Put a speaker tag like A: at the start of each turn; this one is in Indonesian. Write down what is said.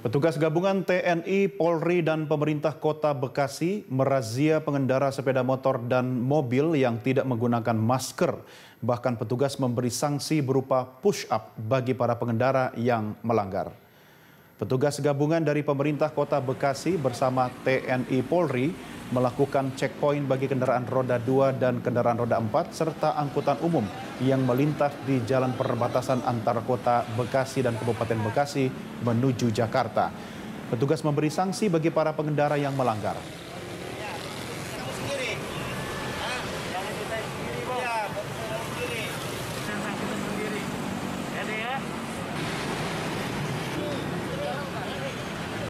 A: Petugas gabungan TNI, Polri, dan pemerintah kota Bekasi merazia pengendara sepeda motor dan mobil yang tidak menggunakan masker. Bahkan petugas memberi sanksi berupa push-up bagi para pengendara yang melanggar. Petugas gabungan dari pemerintah kota Bekasi bersama TNI Polri melakukan checkpoint bagi kendaraan roda 2 dan kendaraan roda 4 serta angkutan umum yang melintas di jalan perbatasan antara kota Bekasi dan Kabupaten Bekasi menuju Jakarta. Petugas memberi sanksi bagi para pengendara yang melanggar.